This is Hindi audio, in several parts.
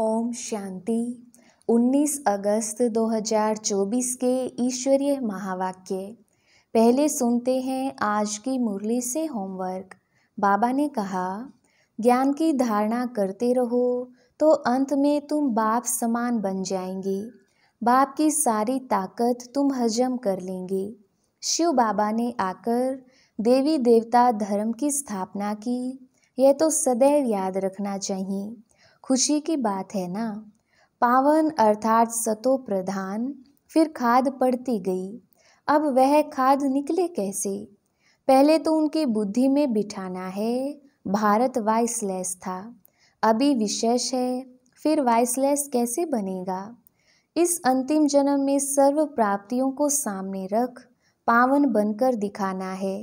ओम शांति 19 अगस्त 2024 के ईश्वरीय महावाक्य पहले सुनते हैं आज की मुरली से होमवर्क बाबा ने कहा ज्ञान की धारणा करते रहो तो अंत में तुम बाप समान बन जाएंगे बाप की सारी ताकत तुम हजम कर लेंगे शिव बाबा ने आकर देवी देवता धर्म की स्थापना की यह तो सदैव याद रखना चाहिए खुशी की बात है ना पावन अर्थात सतो प्रधान फिर खाद पड़ती गई अब वह खाद निकले कैसे पहले तो उनकी बुद्धि में बिठाना है भारत वाइसलेस था अभी विशेष है फिर वाइसलेस कैसे बनेगा इस अंतिम जन्म में सर्व प्राप्तियों को सामने रख पावन बनकर दिखाना है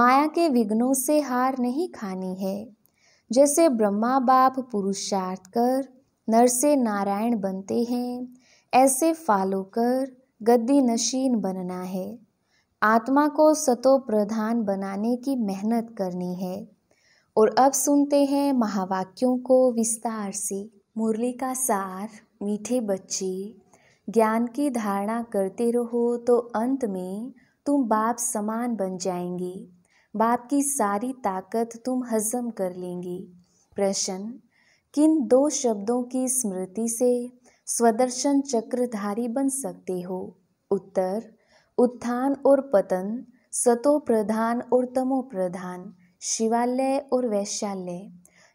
माया के विघ्नों से हार नहीं खानी है जैसे ब्रह्मा बाप पुरुषार्थ कर नर से नारायण बनते हैं ऐसे फॉलो कर गद्दी नशीन बनना है आत्मा को सतो प्रधान बनाने की मेहनत करनी है और अब सुनते हैं महावाक्यों को विस्तार से मुरली का सार मीठे बच्चे ज्ञान की धारणा करते रहो तो अंत में तुम बाप समान बन जाएंगे बाप की सारी ताकत तुम हजम कर लेंगी प्रश्न किन दो शब्दों की स्मृति से स्वदर्शन चक्रधारी बन सकते हो उत्तर उत्थान और पतन सतो प्रधान और तमो प्रधान शिवालय और वैशाल्य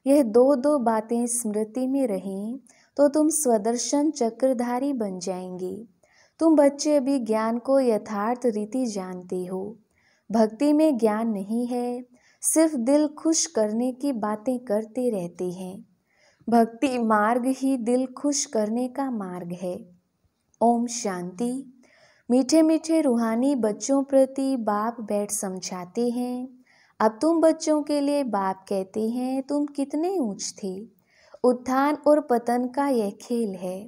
यह दो दो बातें स्मृति में रहें तो तुम स्वदर्शन चक्रधारी बन जाएंगे तुम बच्चे अभी ज्ञान को यथार्थ रीति जानते हो भक्ति में ज्ञान नहीं है सिर्फ दिल खुश करने की बातें करते रहते हैं भक्ति मार्ग ही दिल खुश करने का मार्ग है ओम शांति मीठे मीठे रूहानी बच्चों प्रति बाप बैठ समझाते हैं अब तुम बच्चों के लिए बाप कहते हैं तुम कितने ऊंच थे उत्थान और पतन का यह खेल है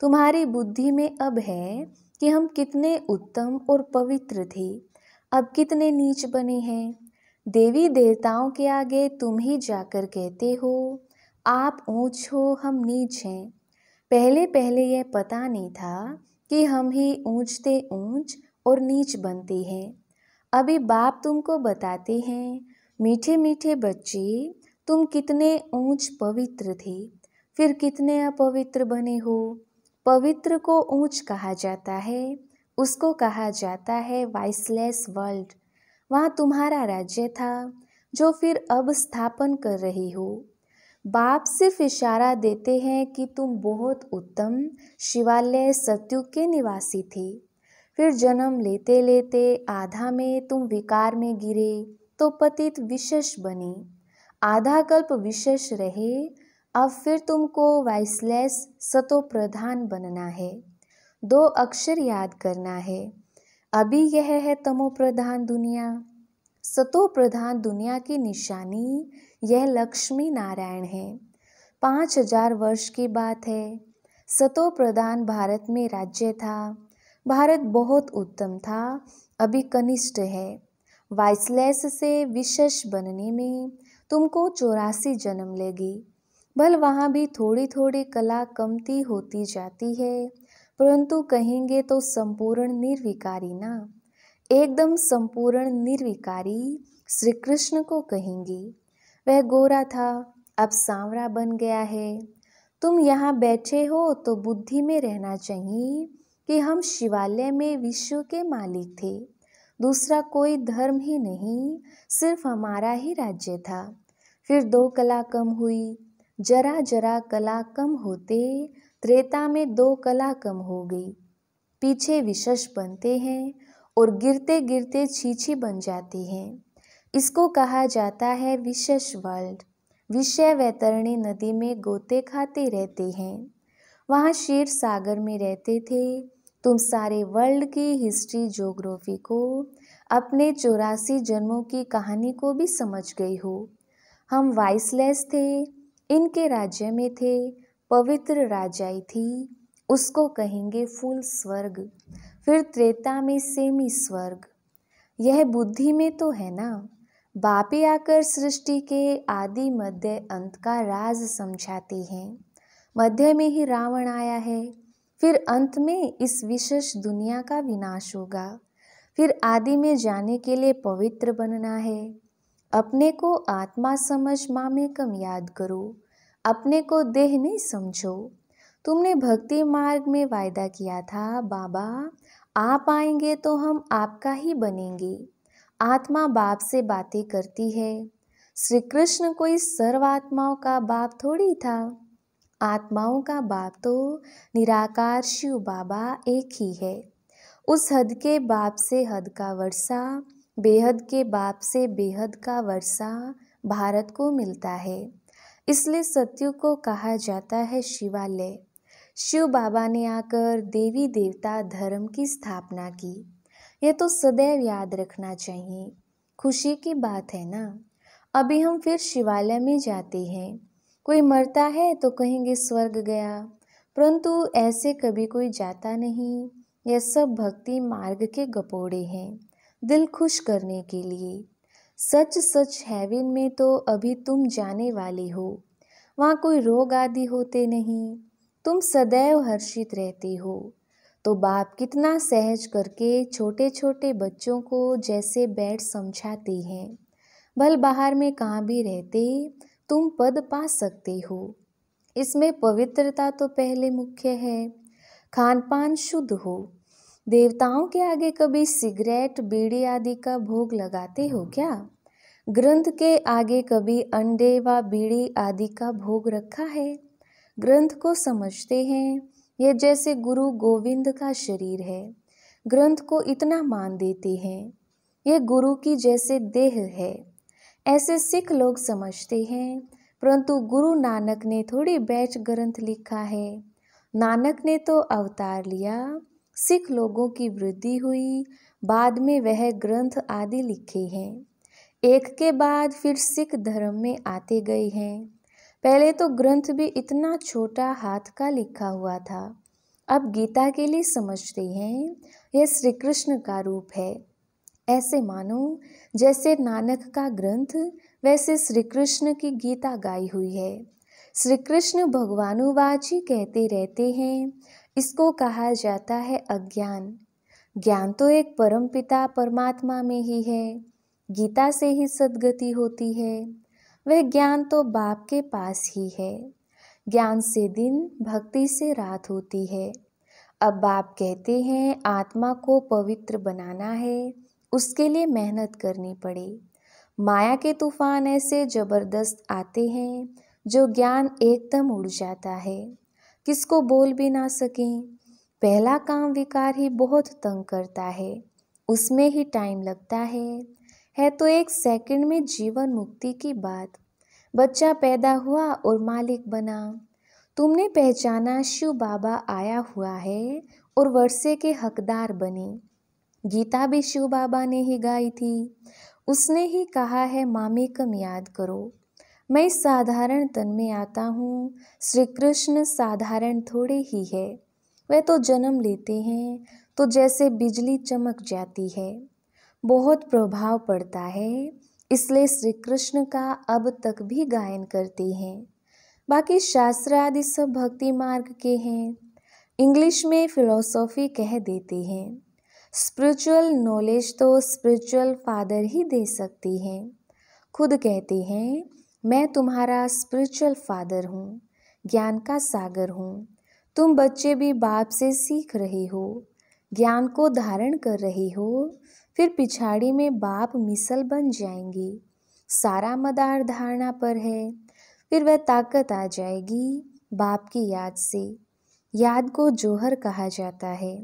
तुम्हारी बुद्धि में अब है कि हम कितने उत्तम और पवित्र थे अब कितने नीच बने हैं देवी देवताओं के आगे तुम ही जाकर कहते हो आप ऊंच हो हम नीच हैं पहले पहले यह पता नहीं था कि हम ही ऊंचते ऊंच और नीच बनते हैं अभी बाप तुमको बताते हैं मीठे मीठे बच्चे तुम कितने ऊंच पवित्र थे फिर कितने अपवित्र बने हो पवित्र को ऊंच कहा जाता है उसको कहा जाता है वाइसलेस वर्ल्ड वहाँ तुम्हारा राज्य था जो फिर अब स्थापन कर रही हो बाप सिर्फ इशारा देते हैं कि तुम बहुत उत्तम शिवालय सत्यु के निवासी थे फिर जन्म लेते लेते आधा में तुम विकार में गिरे तो पतित विशेष बनी आधा कल्प विशेष रहे अब फिर तुमको वाइसलेस सतो प्रधान बनना है दो अक्षर याद करना है अभी यह है तमो प्रधान दुनिया सतो प्रधान दुनिया की निशानी यह लक्ष्मी नारायण है पाँच हजार वर्ष की बात है सतो प्रधान भारत में राज्य था भारत बहुत उत्तम था अभी कनिष्ठ है वाइसलेस से विशेष बनने में तुमको चौरासी जन्म लेगी भल वहाँ भी थोड़ी थोड़ी कला कमती होती जाती है परंतु कहेंगे तो संपूर्ण निर्विकारी ना एकदम संपूर्ण निर्विकारी श्री कृष्ण को कहेंगे वह गोरा था अब सांवरा बन गया है तुम यहाँ बैठे हो तो बुद्धि में रहना चाहिए कि हम शिवालय में विश्व के मालिक थे दूसरा कोई धर्म ही नहीं सिर्फ हमारा ही राज्य था फिर दो कला कम हुई जरा जरा कला कम होते त्रेता में दो कला कम हो गई पीछे विशेष बनते हैं और गिरते गिरते छीछी बन जाती हैं इसको कहा जाता है विशेष वर्ल्ड विषय वैतरणी नदी में गोते खाते रहते हैं वहाँ शेर सागर में रहते थे तुम सारे वर्ल्ड की हिस्ट्री जोग्राफी को अपने चौरासी जन्मों की कहानी को भी समझ गई हो हम वाइसलेस थे इनके राज्य में थे पवित्र राजाई थी उसको कहेंगे फूल स्वर्ग फिर त्रेता में सेमी स्वर्ग यह बुद्धि में तो है ना बापे आकर सृष्टि के आदि मध्य अंत का राज समझाती हैं मध्य में ही रावण आया है फिर अंत में इस विशेष दुनिया का विनाश होगा फिर आदि में जाने के लिए पवित्र बनना है अपने को आत्मा समझ माँ में कम याद करो अपने को देह नहीं समझो तुमने भक्ति मार्ग में वायदा किया था बाबा आप आएंगे तो हम आपका ही बनेंगे आत्मा बाप से बातें करती है श्री कृष्ण कोई सर्व आत्माओं का बाप थोड़ी था आत्माओं का बाप तो निराकार शिव बाबा एक ही है उस हद के बाप से हद का वर्षा बेहद के बाप से बेहद का वर्षा भारत को मिलता है इसलिए सत्यु को कहा जाता है शिवालय शिव बाबा ने आकर देवी देवता धर्म की स्थापना की यह तो सदैव याद रखना चाहिए खुशी की बात है ना अभी हम फिर शिवालय में जाते हैं कोई मरता है तो कहेंगे स्वर्ग गया परंतु ऐसे कभी कोई जाता नहीं यह सब भक्ति मार्ग के गपोड़े हैं दिल खुश करने के लिए सच सच हैविन में तो अभी तुम जाने वाले हो वहाँ कोई रोग आदि होते नहीं तुम सदैव हर्षित रहते हो तो बाप कितना सहज करके छोटे छोटे बच्चों को जैसे बैठ समझाते हैं भल बाहर में कहाँ भी रहते तुम पद पा सकते हो इसमें पवित्रता तो पहले मुख्य है खान पान शुद्ध हो देवताओं के आगे कभी सिगरेट बीड़ी आदि का भोग लगाते हो क्या ग्रंथ के आगे कभी अंडे व बीड़ी आदि का भोग रखा है ग्रंथ को समझते हैं यह जैसे गुरु गोविंद का शरीर है ग्रंथ को इतना मान देते हैं यह गुरु की जैसे देह है ऐसे सिख लोग समझते हैं परंतु गुरु नानक ने थोड़ी बैच ग्रंथ लिखा है नानक ने तो अवतार लिया सिख लोगों की वृद्धि हुई बाद में वह ग्रंथ आदि लिखे हैं एक के बाद फिर सिख धर्म में आते गए हैं पहले तो ग्रंथ भी इतना छोटा हाथ का लिखा हुआ था अब गीता के लिए समझते हैं यह श्री कृष्ण का रूप है ऐसे मानो जैसे नानक का ग्रंथ वैसे श्री कृष्ण की गीता गाई हुई है श्री कृष्ण भगवानुवाच ही कहते रहते हैं इसको कहा जाता है अज्ञान ज्ञान तो एक परमपिता परमात्मा में ही है गीता से ही सदगति होती है वह ज्ञान तो बाप के पास ही है ज्ञान से दिन भक्ति से रात होती है अब बाप कहते हैं आत्मा को पवित्र बनाना है उसके लिए मेहनत करनी पड़े माया के तूफान ऐसे ज़बरदस्त आते हैं जो ज्ञान एकदम उड़ जाता है किसको बोल भी ना सकें पहला काम विकार ही बहुत तंग करता है उसमें ही टाइम लगता है है तो एक सेकंड में जीवन मुक्ति की बात बच्चा पैदा हुआ और मालिक बना तुमने पहचाना शिव बाबा आया हुआ है और वर्षे के हकदार बने गीता भी शिव बाबा ने ही गाई थी उसने ही कहा है मामी कम याद करो मैं साधारण तन में आता हूँ श्री कृष्ण साधारण थोड़े ही है वह तो जन्म लेते हैं तो जैसे बिजली चमक जाती है बहुत प्रभाव पड़ता है इसलिए श्री कृष्ण का अब तक भी गायन करते हैं बाकी शास्त्र आदि सब भक्ति मार्ग के हैं इंग्लिश में फिलोसॉफी कह देते हैं स्पिरिचुअल नॉलेज तो स्पिरिचुअल फादर ही दे सकती हैं खुद कहते हैं मैं तुम्हारा स्पिरिचुअल फादर हूँ ज्ञान का सागर हूँ तुम बच्चे भी बाप से सीख रहे हो ज्ञान को धारण कर रहे हो फिर पिछाड़ी में बाप मिसल बन जाएंगे सारा मदार धारणा पर है फिर वह ताकत आ जाएगी बाप की याद से याद को जोहर कहा जाता है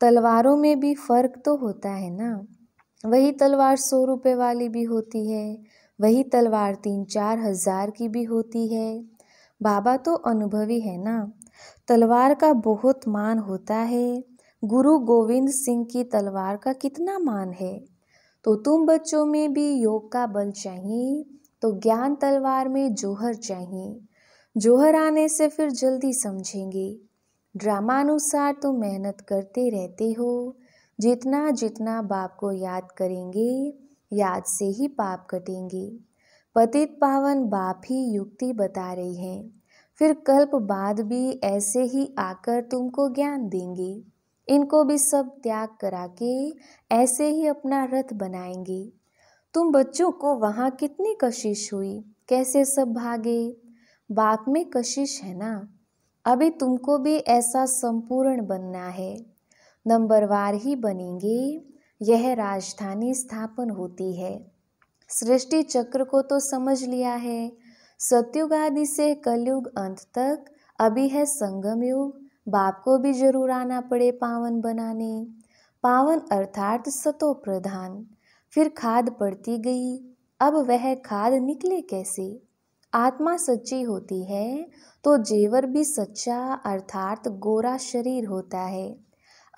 तलवारों में भी फर्क तो होता है ना वही तलवार सौ रुपये वाली भी होती है वही तलवार तीन चार हजार की भी होती है बाबा तो अनुभवी है ना तलवार का बहुत मान होता है गुरु गोविंद सिंह की तलवार का कितना मान है तो तुम बच्चों में भी योग का बल चाहिए तो ज्ञान तलवार में जोहर चाहिए जोहर आने से फिर जल्दी समझेंगे ड्रामानुसार तुम मेहनत करते रहते हो जितना जितना बाप को याद करेंगे याद से ही पाप कटेंगे पतित पावन बाप ही युक्ति बता रही हैं फिर कल्प बाद भी ऐसे ही आकर तुमको ज्ञान देंगे इनको भी सब त्याग करा के ऐसे ही अपना रथ बनाएंगे तुम बच्चों को वहाँ कितनी कशिश हुई कैसे सब भागे बाप में कशिश है ना अभी तुमको भी ऐसा संपूर्ण बनना है नंबरवार ही बनेंगे यह राजधानी स्थापन होती है सृष्टि चक्र को तो समझ लिया है सत्युग आदि से कलयुग अंत तक अभी है संगम युग बाप को भी जरूर आना पड़े पावन बनाने पावन अर्थात सतो प्रधान फिर खाद पड़ती गई अब वह खाद निकले कैसे आत्मा सच्ची होती है तो जेवर भी सच्चा अर्थात गोरा शरीर होता है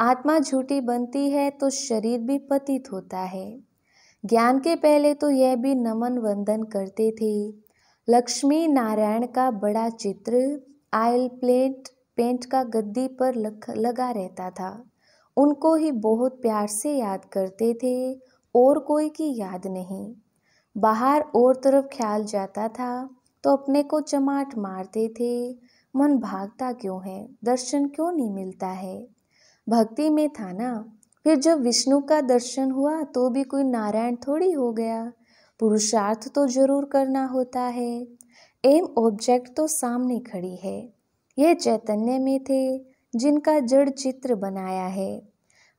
आत्मा झूठी बनती है तो शरीर भी पतित होता है ज्ञान के पहले तो यह भी नमन वंदन करते थे लक्ष्मी नारायण का बड़ा चित्र आयल प्लेट पेंट का गद्दी पर लख, लगा रहता था उनको ही बहुत प्यार से याद करते थे और कोई की याद नहीं बाहर और तरफ ख्याल जाता था तो अपने को चमाट मारते थे मन भागता क्यों है दर्शन क्यों नहीं मिलता है भक्ति में था ना फिर जब विष्णु का दर्शन हुआ तो भी कोई नारायण थोड़ी हो गया पुरुषार्थ तो जरूर करना होता है एम ऑब्जेक्ट तो सामने खड़ी है ये चैतन्य में थे जिनका जड़ चित्र बनाया है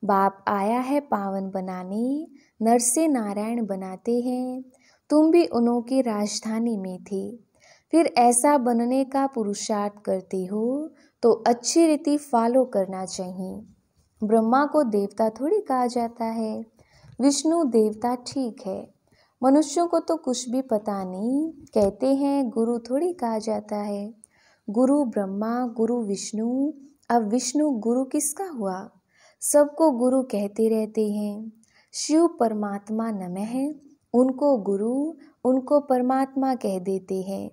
बाप आया है पावन बनाने नरसे नारायण बनाते हैं तुम भी उनों की राजधानी में थी फिर ऐसा बनने का पुरुषार्थ करती हो तो अच्छी रीति फॉलो करना चाहिए ब्रह्मा को देवता थोड़ी कहा जाता है विष्णु देवता ठीक है मनुष्यों को तो कुछ भी पता नहीं कहते हैं गुरु थोड़ी कहा जाता है गुरु ब्रह्मा गुरु विष्णु अब विष्णु गुरु किसका हुआ सबको गुरु कहते रहते हैं शिव परमात्मा नमः उनको गुरु उनको परमात्मा कह देते हैं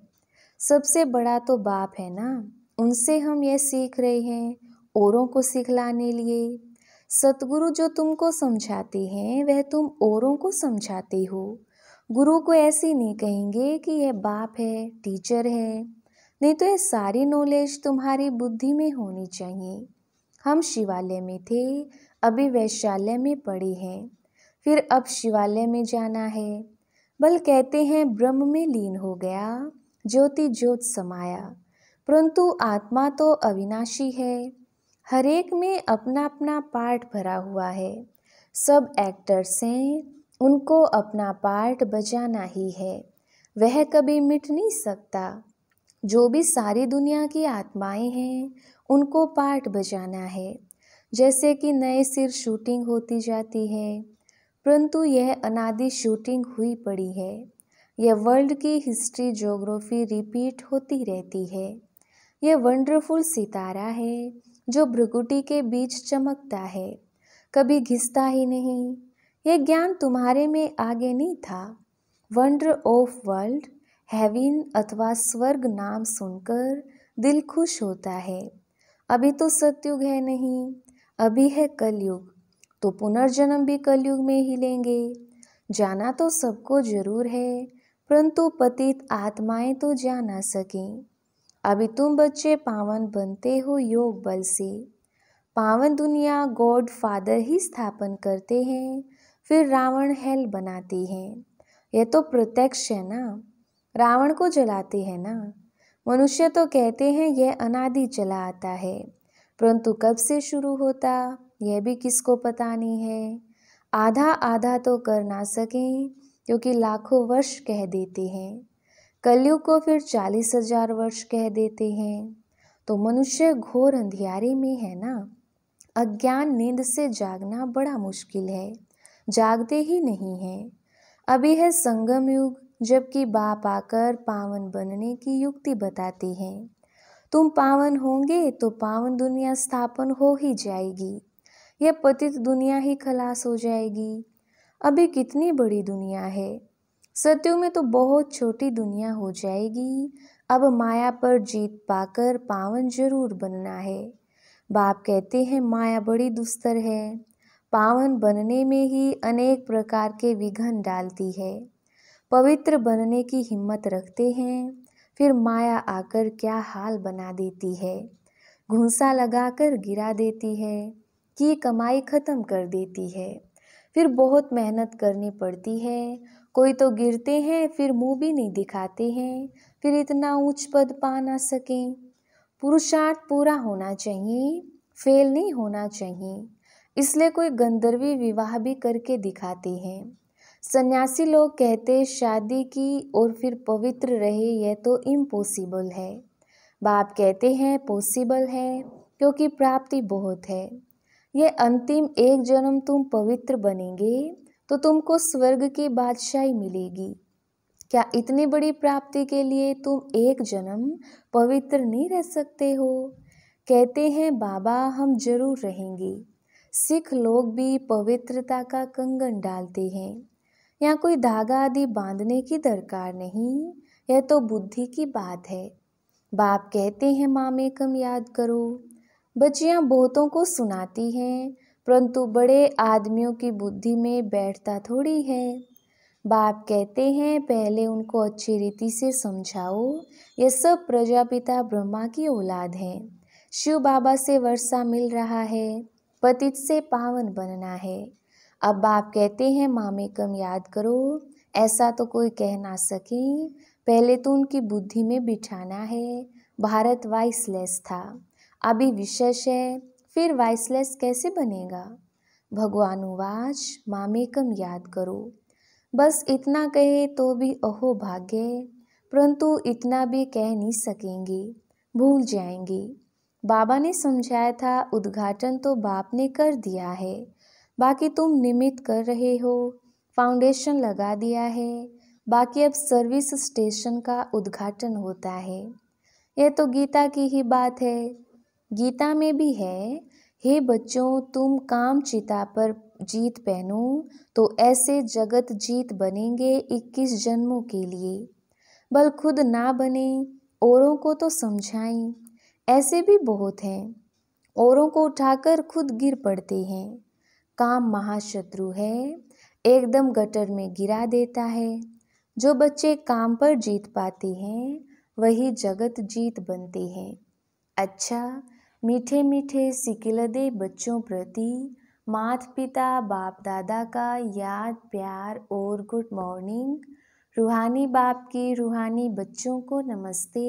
सबसे बड़ा तो बाप है ना उनसे हम ये सीख रहे हैं औरों को सिखलाने लिए सतगुरु जो तुमको समझाते हैं वह तुम औरों को समझाते हो गुरु को ऐसे नहीं कहेंगे कि यह बाप है टीचर है नहीं तो यह सारी नॉलेज तुम्हारी बुद्धि में होनी चाहिए हम शिवालय में थे अभी वैशालय में पड़े हैं फिर अब शिवालय में जाना है बल कहते हैं ब्रह्म में लीन हो गया ज्योति ज्योत समाया परंतु आत्मा तो अविनाशी है हरेक में अपना अपना पार्ट भरा हुआ है सब एक्टर्स हैं उनको अपना पार्ट बजाना ही है वह कभी मिट नहीं सकता जो भी सारी दुनिया की आत्माएं हैं उनको पार्ट बजाना है जैसे कि नए सिर शूटिंग होती जाती है परंतु यह अनादि शूटिंग हुई पड़ी है यह वर्ल्ड की हिस्ट्री ज्योग्राफी रिपीट होती रहती है यह वंडरफुल सितारा है जो भ्रुकुटी के बीच चमकता है कभी घिसता ही नहीं ये ज्ञान तुम्हारे में आगे नहीं था वंडर ऑफ वर्ल्ड हैवीन अथवा स्वर्ग नाम सुनकर दिल खुश होता है अभी तो सतयुग है नहीं अभी है कलयुग तो पुनर्जन्म भी कलयुग में ही लेंगे जाना तो सबको जरूर है परंतु पतित आत्माएं तो जा ना सकें अभी तुम बच्चे पावन बनते हो योग बल से पावन दुनिया गॉड फादर ही स्थापन करते हैं फिर रावण हेल बनाते हैं यह तो प्रत्यक्ष है ना रावण को जलाते हैं ना मनुष्य तो कहते हैं यह अनादि चला आता है परंतु कब से शुरू होता यह भी किसको पता नहीं है आधा आधा तो कर ना सकें क्योंकि लाखों वर्ष कह देते हैं कलयुग को फिर चालीस हजार वर्ष कह देते हैं तो मनुष्य घोर अंधियारे में है ना अज्ञान नींद से जागना बड़ा मुश्किल है जागते ही नहीं है अभी है संगम युग जबकि बाप आकर पावन बनने की युक्ति बताते हैं तुम पावन होंगे तो पावन दुनिया स्थापन हो ही जाएगी यह पतित दुनिया ही खलास हो जाएगी अभी कितनी बड़ी दुनिया है सत्यों में तो बहुत छोटी दुनिया हो जाएगी अब माया पर जीत पाकर पावन जरूर बनना है बाप कहते हैं माया बड़ी दुस्तर है पावन बनने में ही अनेक प्रकार के विघन डालती है पवित्र बनने की हिम्मत रखते हैं फिर माया आकर क्या हाल बना देती है घुंसा लगाकर गिरा देती है की कमाई ख़त्म कर देती है फिर बहुत मेहनत करनी पड़ती है कोई तो गिरते हैं फिर मुंह भी नहीं दिखाते हैं फिर इतना ऊंच पद पा ना सकें पुरुषार्थ पूरा होना चाहिए फेल नहीं होना चाहिए इसलिए कोई गंधर्वी विवाह भी करके दिखाते हैं सन्यासी लोग कहते शादी की और फिर पवित्र रहे यह तो इम्पॉसिबल है बाप कहते हैं पॉसिबल है क्योंकि प्राप्ति बहुत है यह अंतिम एक जन्म तुम पवित्र बनेंगे तो तुमको स्वर्ग की बादशाही मिलेगी क्या इतनी बड़ी प्राप्ति के लिए तुम एक जन्म पवित्र नहीं रह सकते हो कहते हैं बाबा हम जरूर रहेंगे सिख लोग भी पवित्रता का कंगन डालते हैं या कोई धागा आदि बांधने की दरकार नहीं यह तो बुद्धि की बात है बाप कहते हैं मामे कम याद करो बच्चियाँ बहुतों को सुनाती हैं परंतु बड़े आदमियों की बुद्धि में बैठता थोड़ी है बाप कहते हैं पहले उनको अच्छी रीति से समझाओ यह सब प्रजापिता ब्रह्मा की औलाद है शिव बाबा से वर्षा मिल रहा है पतित से पावन बनना है अब बाप कहते हैं मामे कम याद करो ऐसा तो कोई कह ना सके पहले तो उनकी बुद्धि में बिठाना है भारत वाइसलेस था अभी विशेष है फिर वॉइसलेस कैसे बनेगा भगवान उवाच मामेकम याद करो बस इतना कहे तो भी अहो भाग्य परंतु इतना भी कह नहीं सकेंगे भूल जाएंगे बाबा ने समझाया था उद्घाटन तो बाप ने कर दिया है बाकी तुम निमित कर रहे हो फाउंडेशन लगा दिया है बाकी अब सर्विस स्टेशन का उद्घाटन होता है यह तो गीता की ही बात है गीता में भी है हे बच्चों तुम काम चिता पर जीत पहनो तो ऐसे जगत जीत बनेंगे इक्कीस जन्मों के लिए बल खुद ना बने औरों को तो समझाएं ऐसे भी बहुत हैं औरों को उठाकर खुद गिर पड़ते हैं काम महाशत्रु है एकदम गटर में गिरा देता है जो बच्चे काम पर जीत पाते हैं वही जगत जीत बनते हैं अच्छा मीठे मीठे सिकिलदे बच्चों प्रति मात पिता बाप दादा का याद प्यार और गुड मॉर्निंग रूहानी बाप की रूहानी बच्चों को नमस्ते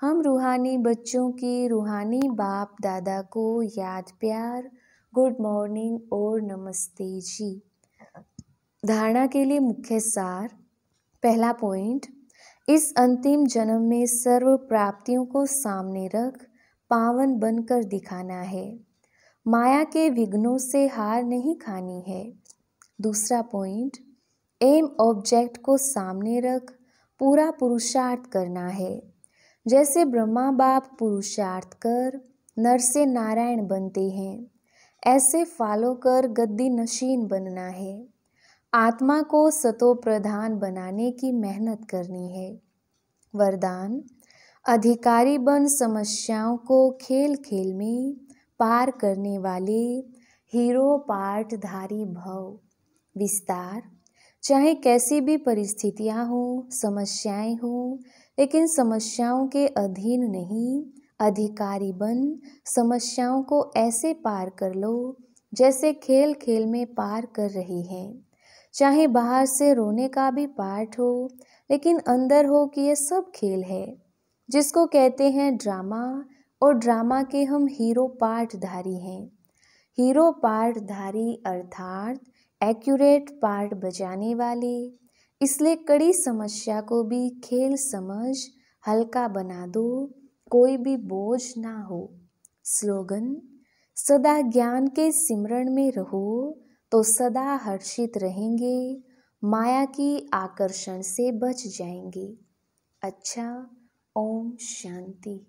हम रूहानी बच्चों की रूहानी बाप दादा को याद प्यार गुड मॉर्निंग और नमस्ते जी धारणा के लिए मुख्य सार पहला पॉइंट इस अंतिम जन्म में सर्व प्राप्तियों को सामने रख पावन बनकर दिखाना है माया के विघ्नों से हार नहीं खानी है दूसरा पॉइंट एम ऑब्जेक्ट को सामने रख पूरा पुरुषार्थ करना है जैसे ब्रह्मा बाप पुरुषार्थ कर नर से नारायण बनते हैं ऐसे फॉलो कर गद्दी नशीन बनना है आत्मा को सतो प्रधान बनाने की मेहनत करनी है वरदान अधिकारी बन समस्याओं को खेल खेल में पार करने वाले हीरो पार्टधारी भव विस्तार चाहे कैसी भी परिस्थितियां हो समस्याएं हो लेकिन समस्याओं के अधीन नहीं अधिकारी बन समस्याओं को ऐसे पार कर लो जैसे खेल खेल में पार कर रही है चाहे बाहर से रोने का भी पार्ट हो लेकिन अंदर हो कि यह सब खेल है जिसको कहते हैं ड्रामा और ड्रामा के हम हीरो पार्टधारी हैं हीरो पार्टधारी अर्थात एक्यूरेट पार्ट बजाने वाले इसलिए कड़ी समस्या को भी खेल समझ हल्का बना दो कोई भी बोझ ना हो स्लोगन सदा ज्ञान के सिमरण में रहो तो सदा हर्षित रहेंगे माया की आकर्षण से बच जाएंगे अच्छा ओम शांति